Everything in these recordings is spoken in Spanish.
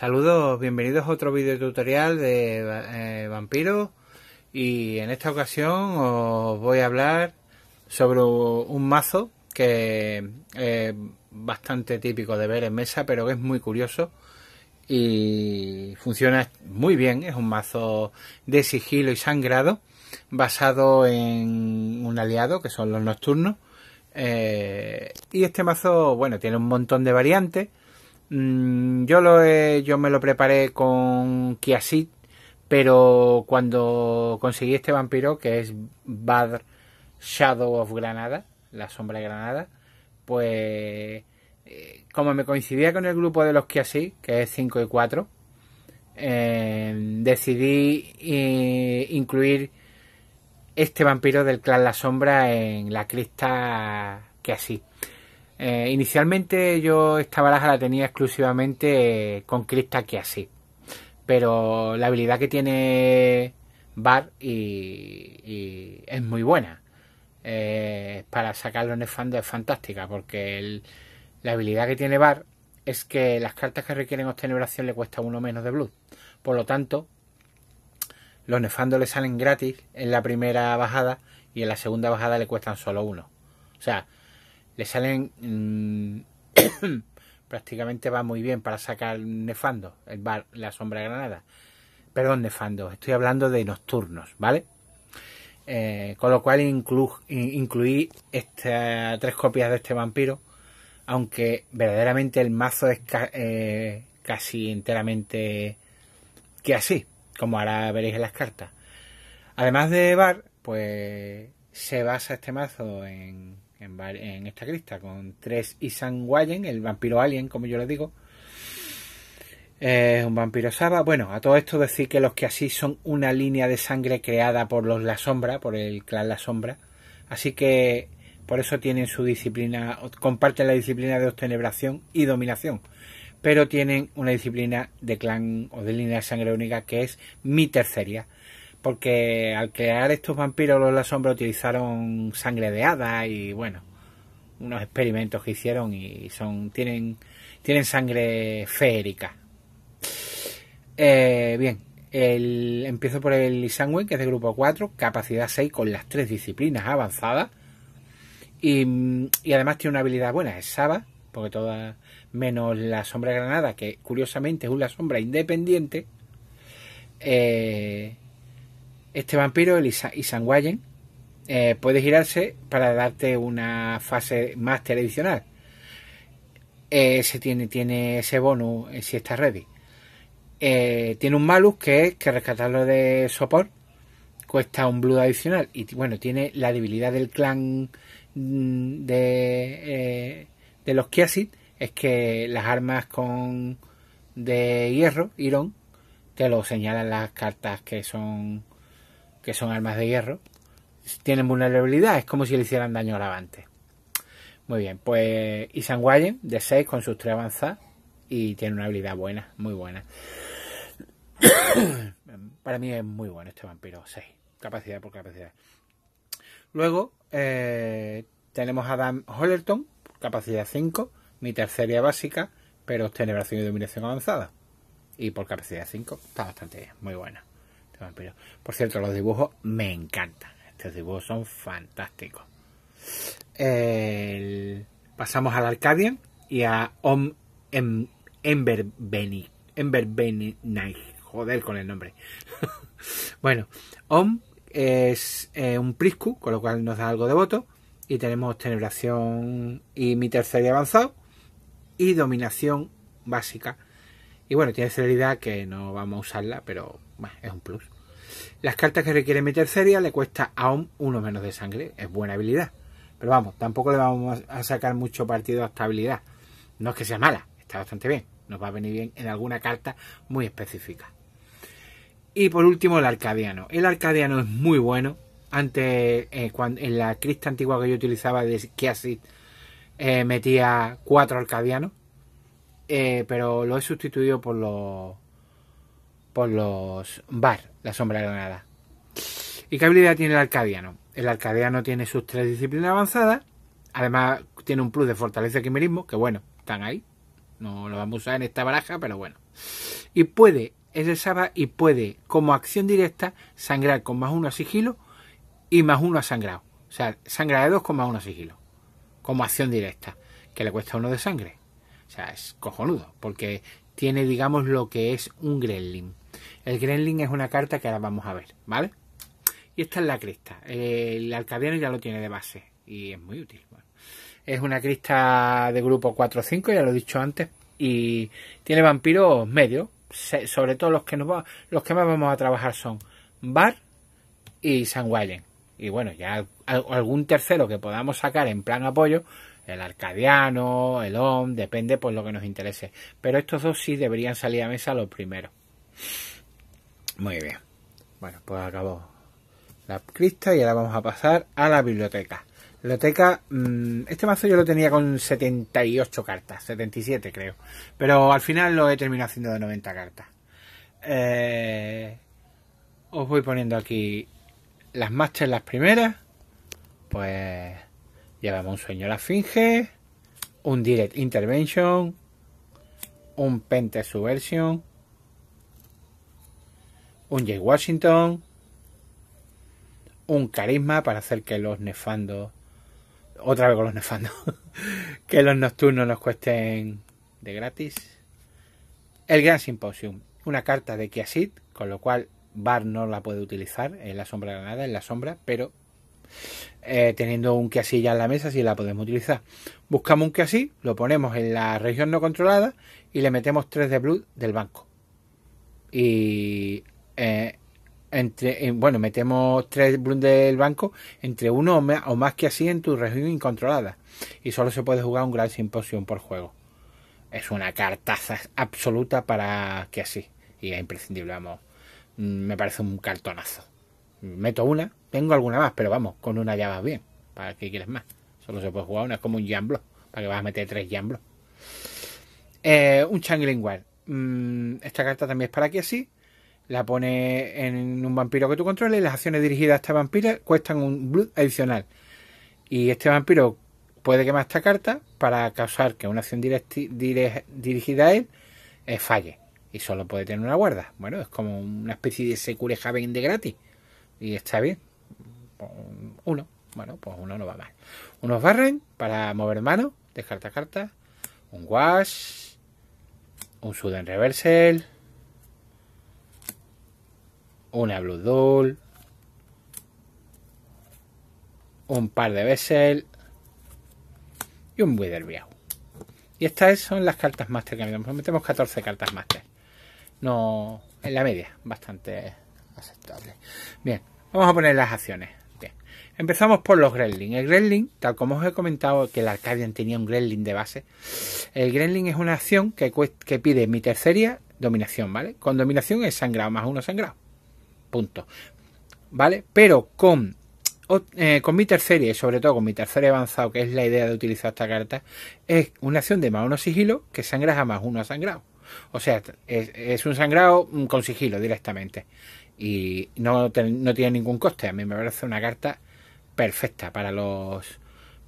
Saludos, bienvenidos a otro video tutorial de eh, Vampiro y en esta ocasión os voy a hablar sobre un mazo que es bastante típico de ver en mesa pero que es muy curioso y funciona muy bien, es un mazo de sigilo y sangrado basado en un aliado que son los nocturnos eh, y este mazo bueno tiene un montón de variantes Mm, yo, lo yo me lo preparé con Kiasit, pero cuando conseguí este vampiro, que es Bad Shadow of Granada, la sombra de Granada, pues eh, como me coincidía con el grupo de los Kiasit, que es 5 y 4, eh, decidí eh, incluir este vampiro del clan La Sombra en la crista Kiasit. Eh, inicialmente yo esta baraja la tenía exclusivamente eh, con Krista que así. Pero la habilidad que tiene Bar y, es muy buena. Eh, para sacar los Nefandos es fantástica porque la habilidad que tiene Bar es que las cartas que requieren obtenebración le cuesta uno menos de Blood. Por lo tanto, los nefandos le salen gratis en la primera bajada y en la segunda bajada le cuestan solo uno. O sea, le salen mm, prácticamente va muy bien para sacar Nefando, el bar, la sombra granada. Perdón, Nefando, estoy hablando de nocturnos, ¿vale? Eh, con lo cual incluí tres copias de este vampiro, aunque verdaderamente el mazo es eh, casi enteramente que así, como ahora veréis en las cartas. Además de Bar, pues se basa este mazo en en, esta crista con tres y sanguayen el vampiro alien, como yo le digo. un vampiro Saba. Bueno, a todo esto decir que los que así son una línea de sangre creada por los La Sombra, por el clan La Sombra. Así que por eso tienen su disciplina, comparten la disciplina de obtenebración y dominación. Pero tienen una disciplina de clan o de línea de sangre única que es mi tercería porque al crear estos vampiros los la sombra utilizaron sangre de hada y bueno unos experimentos que hicieron y son tienen tienen sangre férica. Eh, bien empiezo por el Isanwe, que es de grupo 4, capacidad 6 con las tres disciplinas avanzadas. Y, además tiene una habilidad buena, es Saba, porque todas, menos la sombra granada, que curiosamente es una sombra independiente, eh, este vampiro, el Isanguayen, eh, puede girarse para darte una fase máster adicional. Eh, tiene, tiene ese bonus eh, si está ready. tiene un malus que es que rescatarlo de sopor cuesta un blue adicional. Y bueno, tiene la debilidad del clan mm, de, de los Kiasit, es que las armas con de hierro, Iron te lo señalan las cartas que son que son armas de hierro, tienen vulnerabilidad, es como si le hicieran daño avante Muy bien, pues Isan de 6 con sus 3 avanzadas y tiene una habilidad buena, muy buena. Para mí es muy bueno este vampiro 6, capacidad por capacidad. Luego eh, tenemos a Dan Hollerton, capacidad 5, mi tercera básica, pero tiene y dominación avanzada. Y por capacidad 5 está bastante bien, muy buena por cierto, los dibujos me encantan. Estos dibujos son fantásticos. Pasamos al Arcadian y a Om Emberbeni Ember Ember Joder con el nombre. bueno, Om es eh, un Priscu, con lo cual nos da algo de voto. Y tenemos Tenebración y mi tercer avanzado. Y Dominación básica. Y bueno, tiene celeridad que no vamos a usarla, pero es un plus. Las cartas que requiere meter seria le cuesta aún uno menos de sangre. Es buena habilidad. Pero vamos, tampoco le vamos a sacar mucho partido a esta habilidad. No es que sea mala, está bastante bien. Nos va a venir bien en alguna carta muy específica. Y por último, el arcadiano. El arcadiano es muy bueno. Antes, eh, en la crista antigua que yo utilizaba de Kiasit, eh, metía cuatro arcadianos. Eh, pero lo he sustituido por los por los bar, la sombra granada. ¿Y qué habilidad tiene el arcadiano? El arcadiano tiene sus tres disciplinas avanzadas, además tiene un plus de fortaleza y quimerismo, que bueno, están ahí, no lo vamos a usar en esta baraja, pero bueno. Y puede, es el Saba, y puede, como acción directa, sangrar con más uno a sigilo y más uno a sangrado. O sea, sangra de dos con más uno a sigilo. Como acción directa, que le cuesta uno de sangre. O sea, es cojonudo, porque tiene, digamos, lo que es un gremlin. El Gremlin es una carta que ahora vamos a ver, ¿vale? Y esta es la crista. El Arcadiano ya lo tiene de base y es muy útil. es una crista de grupo 4-5, ya lo he dicho antes, y tiene vampiros medios. Sobre todo los que, nos los que más vamos a trabajar son Bar y San Y bueno, ya algún tercero que podamos sacar en plan apoyo, el Arcadiano, el OM, depende por pues, lo que nos interese. Pero estos dos sí deberían salir a mesa los primeros. Muy bien. Bueno, pues acabó la crista y ahora vamos a pasar a la biblioteca. Biblioteca, mm, este mazo yo lo tenía con 78 cartas, 77 creo, pero al final lo he terminado haciendo de 90 cartas. Eh, os voy poniendo aquí las Masters, las primeras. Pues llevamos un sueño a la finge, un Direct Intervention, un Pente Subversion, un Jay Washington, un carisma para hacer que los nefandos, otra vez con los nefandos, que los nocturnos nos cuesten de gratis. El Gran Symposium, una carta de Kiasit, con lo cual Bar no la puede utilizar en la sombra nada. en la sombra, pero eh, teniendo un Kiasit ya en la mesa sí la podemos utilizar. Buscamos un Kiasit, lo ponemos en la región no controlada y le metemos 3 de Blood del banco. Y eh, entre, bueno, metemos tres blunders del banco entre uno o más, que así en tu región incontrolada. Y solo se puede jugar un gran simposio por juego. Es una cartaza absoluta para que así. Y es imprescindible, vamos. Mm, me parece un cartonazo. Meto una, tengo alguna más, pero vamos, con una ya vas bien. ¿Para que quieres más? Solo se puede jugar una, es como un jamblo. ¿Para que vas a meter tres jamblos? Eh, un Changeling mm, esta carta también es para que así la pone en un vampiro que tú controles las acciones dirigidas a esta vampiro cuestan un blood adicional. Y este vampiro puede quemar esta carta para causar que una acción dirigida a él eh, falle. Y solo puede tener una guarda. Bueno, es como una especie de Secure Haven de gratis. Y está bien. Pues, uno. Bueno, pues uno no va mal. Unos barren para mover mano. Descarta carta. Un wash. Un sudden reversal una Blue Doll, un par de Bessel y un Wither view. Y estas son las cartas máster que metemos. Metemos 14 cartas máster. No, en la media, bastante aceptable. Bien, vamos a poner las acciones. Bien. Empezamos por los Gremlin. El Gremlin, tal como os he comentado que el Arcadian tenía un Gremlin de base, el Gremlin es una acción que, que pide mi tercera dominación, ¿vale? Con dominación es sangrado más uno sangrado. Punto. ¿Vale? Pero con, eh, con mi tercera y sobre todo con mi tercer avanzado, que es la idea de utilizar esta carta, es una acción de más uno sigilo que sangra más uno sangrado. O sea, es, un sangrado mm, con sigilo directamente. Y no, tiene ningún coste. A mí me parece una carta perfecta para los.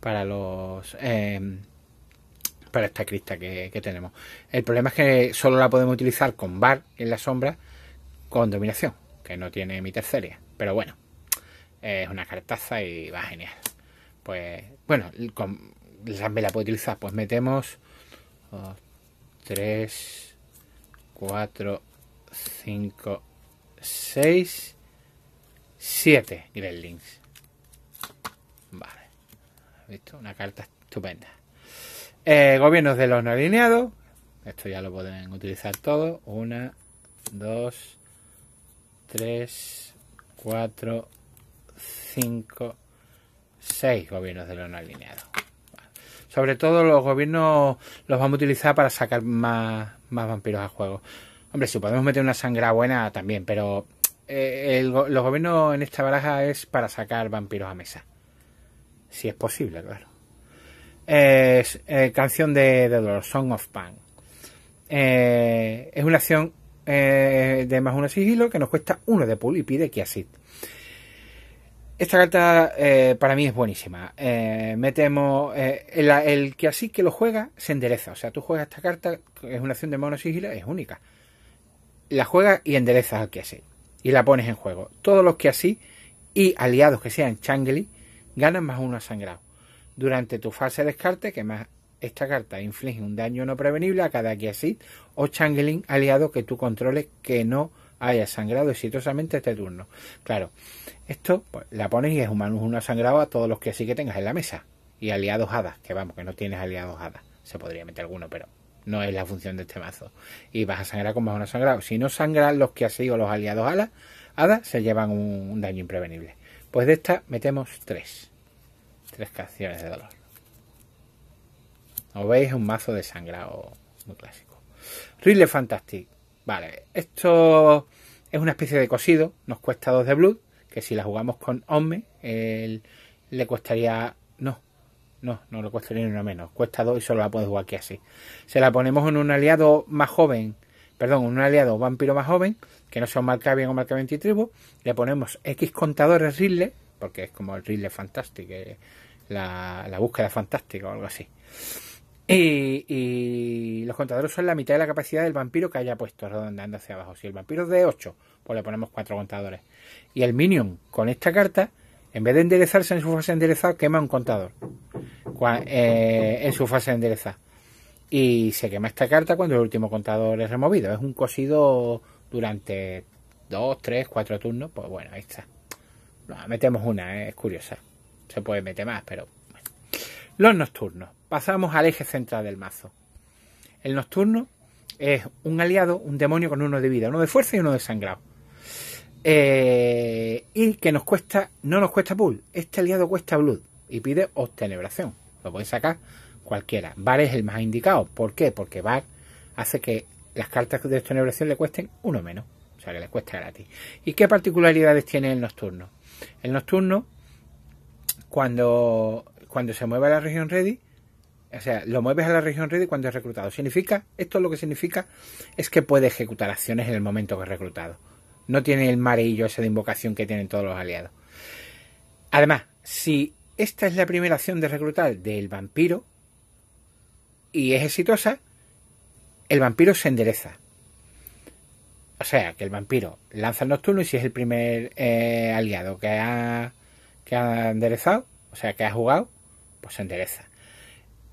Para los. Em, para esta crista que, tenemos. El problema es que solo la podemos utilizar con bar en la sombra con dominación que no tiene mi terceria. Pero bueno, es una cartaza y va genial. Pues bueno, con, me la puedo utilizar. Pues metemos 3, 4, 5, 6, 7 Gremlins. Vale. ¿Visto? Una carta estupenda. Eh, gobiernos de los no alineados. Esto ya lo pueden utilizar todos. Una, dos, 3, 4, 5, 6 gobiernos de no alineado. Sobre todo los gobiernos los vamos a utilizar para sacar más, más vampiros a juego. Hombre, si podemos meter una sangra buena también, pero eh, los gobiernos en esta baraja es para sacar vampiros a mesa. Si es posible, claro. Eh, canción de, de, dolor, Song of Pan. Eh, es una acción eh, de más uno sigilo que nos cuesta uno de pool y pide que así. Esta carta eh, para mí es buenísima. Eh, metemos. el, que así que lo juega se endereza. O sea, tú juegas esta carta, es una acción de mono sigilo, es única. La juegas y enderezas al que así. Y la pones en juego. Todos los que así y aliados que sean Changli ganan más uno sangrado. Durante tu fase de descarte, que más esta carta inflige un daño no prevenible a cada así, o Changeling aliado que tú controles que no haya sangrado exitosamente este turno. Claro, esto pues, la pones y es humanos uno sangrado a todos los que así que tengas en la mesa. Y aliados hadas, que vamos, que no tienes aliados hadas. Se podría meter alguno, pero no es la función de este mazo. Y vas a sangrar como uno sangrado. Si no sangran los que así o los aliados hadas, hadas se llevan un, un daño imprevenible. Pues de esta metemos tres. Tres canciones de dolor. Como veis es un mazo de sangrado muy clásico. riddle Fantastic. Vale, esto es una especie de cosido. Nos cuesta 2 de Blood. Que si la jugamos con Omme, él, le costaría... No, no, no le costaría ni una menos. Cuesta 2 y solo la puedes jugar aquí así. Se la ponemos en un aliado más joven. Perdón, un aliado vampiro más joven. Que no sea un bien o marca Tribu. Le ponemos X contadores riddle Porque es como el riddle Fantastic. Eh, la, la búsqueda fantástica o algo así. Y, los contadores son la mitad de la capacidad del vampiro que haya puesto redondeando hacia abajo. Si el vampiro es de 8, pues le ponemos 4 contadores. Y el minion con esta carta, en vez de enderezarse en su fase enderezada, quema un contador eh, en su fase enderezada. Y se quema esta carta cuando el último contador es removido. Es un cosido durante 2, 3, 4 turnos. Pues bueno, ahí está. metemos una, ¿eh? es curiosa. Se puede meter más, pero... Los nocturnos pasamos al eje central del mazo. El nocturno es un aliado, un demonio con uno de vida, uno de fuerza y uno de sangrado. Eh, y que nos cuesta, no nos cuesta pull. este aliado cuesta blood y pide obtenebración. Lo podéis sacar cualquiera. Bar es el más indicado. ¿Por qué? Porque Bar hace que las cartas de obtenebración le cuesten uno menos. O sea, que le cuesta gratis. ¿Y qué particularidades tiene el nocturno? El nocturno, cuando, cuando se mueva la región ready, o sea, lo mueves a la región ready cuando es reclutado. Significa, esto lo que significa es que puede ejecutar acciones en el momento que es reclutado. No tiene el mareillo ese de invocación que tienen todos los aliados. Además, si esta es la primera acción de reclutar del vampiro y es exitosa, el vampiro se endereza. O sea, que el vampiro lanza el nocturno y si es el primer eh, aliado que ha, que ha enderezado, o sea, que ha jugado, pues se endereza.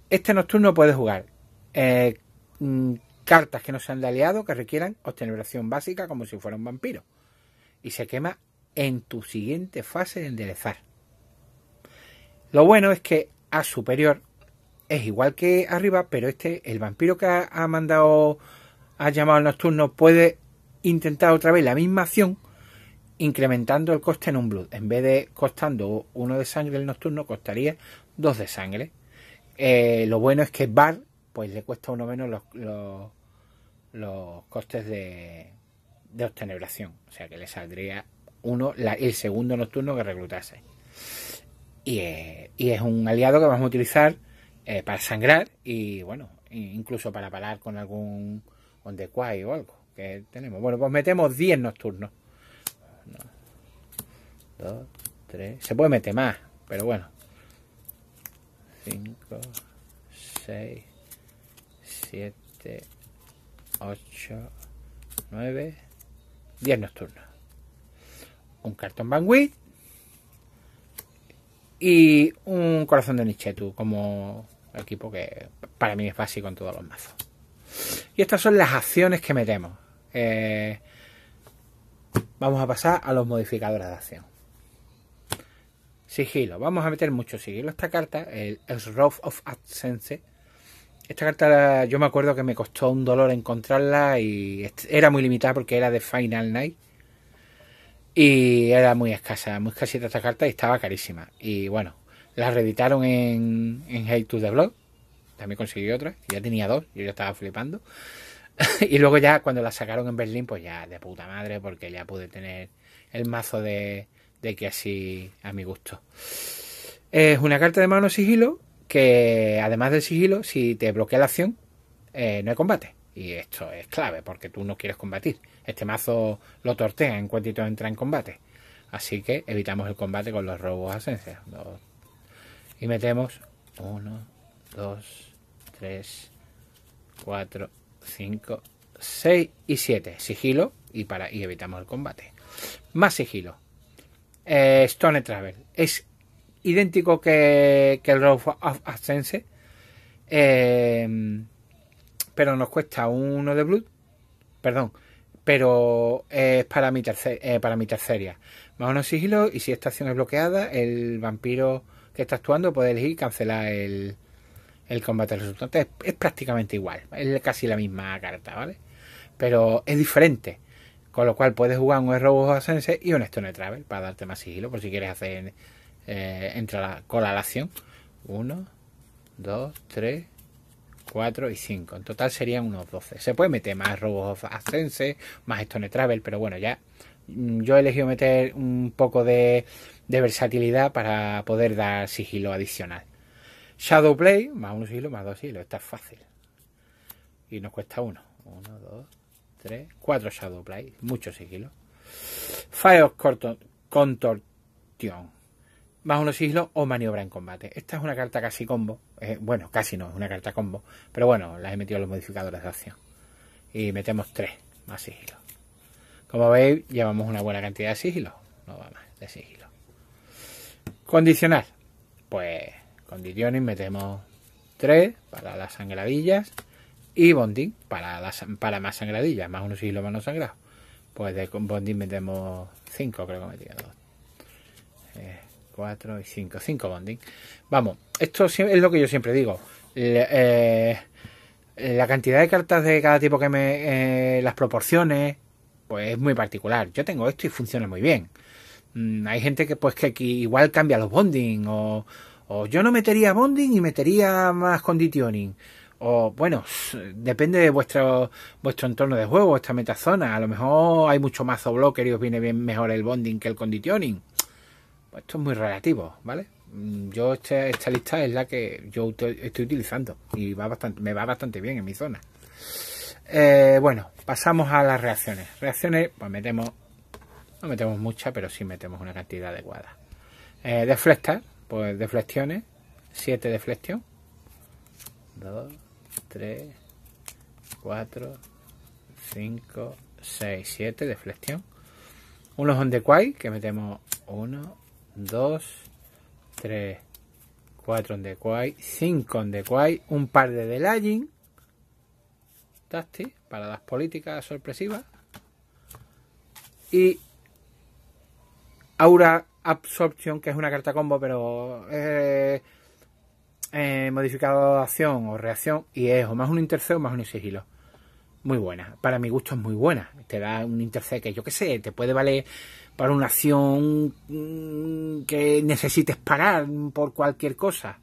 Este nocturno puede jugar eh, mm, cartas que no sean de aliado, que requieran obteneración básica como si fuera un vampiro. Y se quema en tu siguiente fase de enderezar. Lo bueno es que A superior es igual que arriba, pero este, el vampiro que ha, mandado, ha llamado al nocturno, puede intentar otra vez la misma acción incrementando el coste en un blood. En vez de costando uno de sangre el nocturno, costaría dos de sangre. Eh, lo bueno es que Bar pues le cuesta uno menos los, costes de, de, obtenebración. O sea que le saldría uno el segundo nocturno que reclutase. Eh, y, es un aliado que vamos a utilizar eh, para sangrar y bueno, incluso para parar con algún on o algo que tenemos. Bueno, pues metemos 10 nocturnos. dos, Se puede meter más, pero bueno, 5, 6, 7, 8, 9, 10 nocturnos. Un cartón Bangui y un corazón de Nichetu como equipo que para mí es básico en todos los mazos. Y estas son las acciones que metemos. Eh, vamos a pasar a los modificadores de acción. Sigilo. Vamos a meter mucho sigilo esta carta, el rough of Absence. Esta carta yo me acuerdo que me costó un dolor encontrarla y era muy limitada porque era de Final Night. Y era muy escasa, muy escasita esta carta y estaba carísima. Y bueno, la reeditaron en, Hate to the Blog. También conseguí otra. Ya tenía dos, yo ya estaba flipando. y luego ya cuando la sacaron en Berlín, pues ya de puta madre, porque ya pude tener el mazo de, de que así a mi gusto. Es una carta de mano sigilo que además del sigilo, si te bloquea la acción, eh, no hay combate. Y esto es clave porque tú no quieres combatir. Este mazo lo tortea en cuanto entra en combate. Así que evitamos el combate con los robos asencia. Y metemos 1, 2, 3, 4, 5, 6 y 7. Sigilo y, para, y evitamos el combate. Más sigilo. Eh, Stone Travel. Es idéntico que, que el Road of Ascense. Em, pero nos cuesta uno de Blood. Perdón. Pero es para mi, tercer, eh, para mi tercera Más unos sigilo. Y si esta acción es bloqueada, el vampiro que está actuando puede elegir cancelar el, el combate resultante es, prácticamente igual, es casi la misma carta, ¿vale? Pero es diferente. Con lo cual puedes jugar un Robo Ascense y un Stone Travel para darte más sigilo por si quieres hacer eh, entre la, cola la acción. 1, 2, y cinco. En total serían unos doce. Se puede meter más Robo Ascense, más Stone Travel, pero bueno, ya mm, yo he elegido meter un poco de versatilidad para poder dar sigilo adicional. Shadowplay, más unos siglos más dos siglos Esta es fácil. Y nos cuesta uno. Uno, dos, tres, cuatro Play. Muchos sigilo. Fire Contortion. Más unos siglos o maniobra en combate. Esta es una carta casi combo. Eh, bueno, casi no, es una carta combo. Pero bueno, las he metido los modificadores de acción. Y metemos tres más sigilo. Como veis, llevamos una buena cantidad de sigilos. No va más, de sigilo. Condicional. Pues Condiciones metemos 3 para las sangradillas y bonding para, las, para más sangradillas, más unos lo menos sangrado. Pues de bonding metemos 5, creo que metía 2. 4 y 5, 5 bonding. Vamos, esto es lo que yo siempre digo. Eh, la cantidad de cartas de cada tipo que me... Eh, las proporciones, pues es muy particular. Yo tengo esto y funciona muy bien. Mm, hay gente que pues que igual cambia los bonding o, o yo no metería bonding y metería más conditioning. O bueno, depende de vuestro, vuestro entorno de juego, esta metazona. A lo mejor hay mucho mazo blocker y os viene bien mejor el bonding que el conditioning. Pues esto es muy relativo, ¿vale? Mm, yo este, esta, lista es la que yo estoy utilizando y va bastante, me va bastante bien en mi zona. Eh, bueno, pasamos a las reacciones. Reacciones, pues metemos, no metemos mucha pero sí metemos una cantidad adecuada. Eh, deflectar, pues deflexiones, 7 de flexión. 2, 3, 4, 5, 6, 7 de flexión. Unos on the quay que metemos 1, 2, 3, 4 on the quay, 5 on the quay, un par de delaying táctil para las políticas sorpresivas y aura Absorption, que es una carta combo, pero eh, eh, modificado de acción o reacción, y es o más un o más un sigilo. Muy buena, para mi gusto es muy buena. Te da un interce que yo qué sé, te puede valer para una acción mm, que necesites parar por cualquier cosa.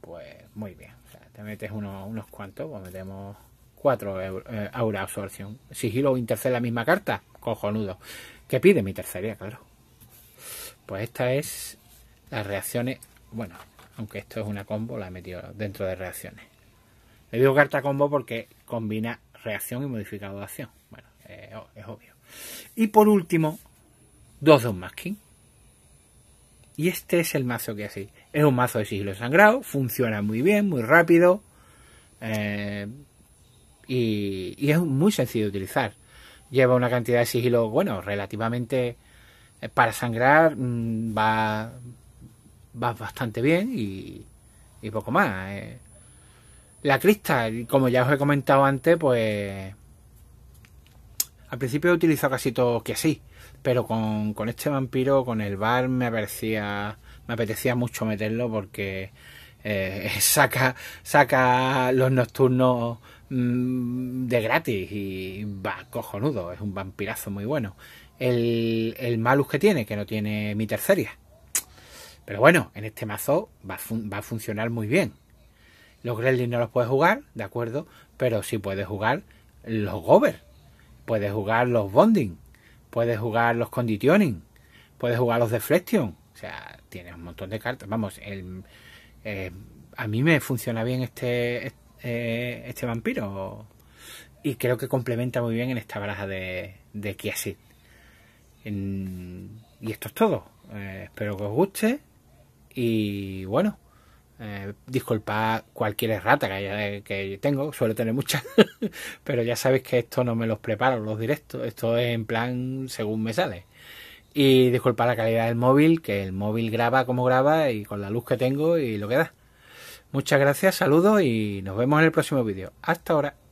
Pues muy bien, te metes unos, unos cuantos, pues metemos cuatro eh, aura absorción. Sigilo o interceo la misma carta, cojonudo. ¿Qué pide mi tercería, claro? Pues esta es las reacciones. Bueno, aunque esto es una combo, la he metido dentro de reacciones. Le digo carta combo porque combina reacción y modificado de acción. Bueno, es obvio. Y por último, dos más Masking. Y este es el mazo que hacéis. Es un mazo de sigilo sangrado, funciona muy bien, muy rápido. Eh, y, y, es muy sencillo de utilizar. Lleva una cantidad de sigilo, bueno, relativamente eh, para sangrar mm, va, va bastante bien y, poco más. Eh. La crista, como ya os he comentado antes, pues al principio he utilizado casi todo que sí, pero con, este vampiro, con el bar, me parecía, me apetecía mucho meterlo porque eh, saca, saca los nocturnos mm, de gratis y va cojonudo, es un vampirazo muy bueno el, malus que tiene, que no tiene mi terceria. Pero bueno, en este mazo va, a funcionar muy bien. Los Gremlins no los puedes jugar, ¿de acuerdo? Pero sí puedes jugar los Gober, puedes jugar los Bonding, puedes jugar los Conditioning, puedes jugar los Deflection. O sea, tienes un montón de cartas. Vamos, el, eh, a mí me funciona bien este, este, eh, este, vampiro. Y creo que complementa muy bien en esta baraja de, de y esto es todo. Eh, espero que os guste. Y bueno, eh, disculpa disculpad cualquier errata que, que tengo, suelo tener muchas, pero ya sabéis que esto no me los preparo los directos, esto es en plan según me sale. Y disculpa la calidad del móvil, que el móvil graba como graba y con la luz que tengo y lo que da. Muchas gracias, saludos y nos vemos en el próximo vídeo. Hasta ahora.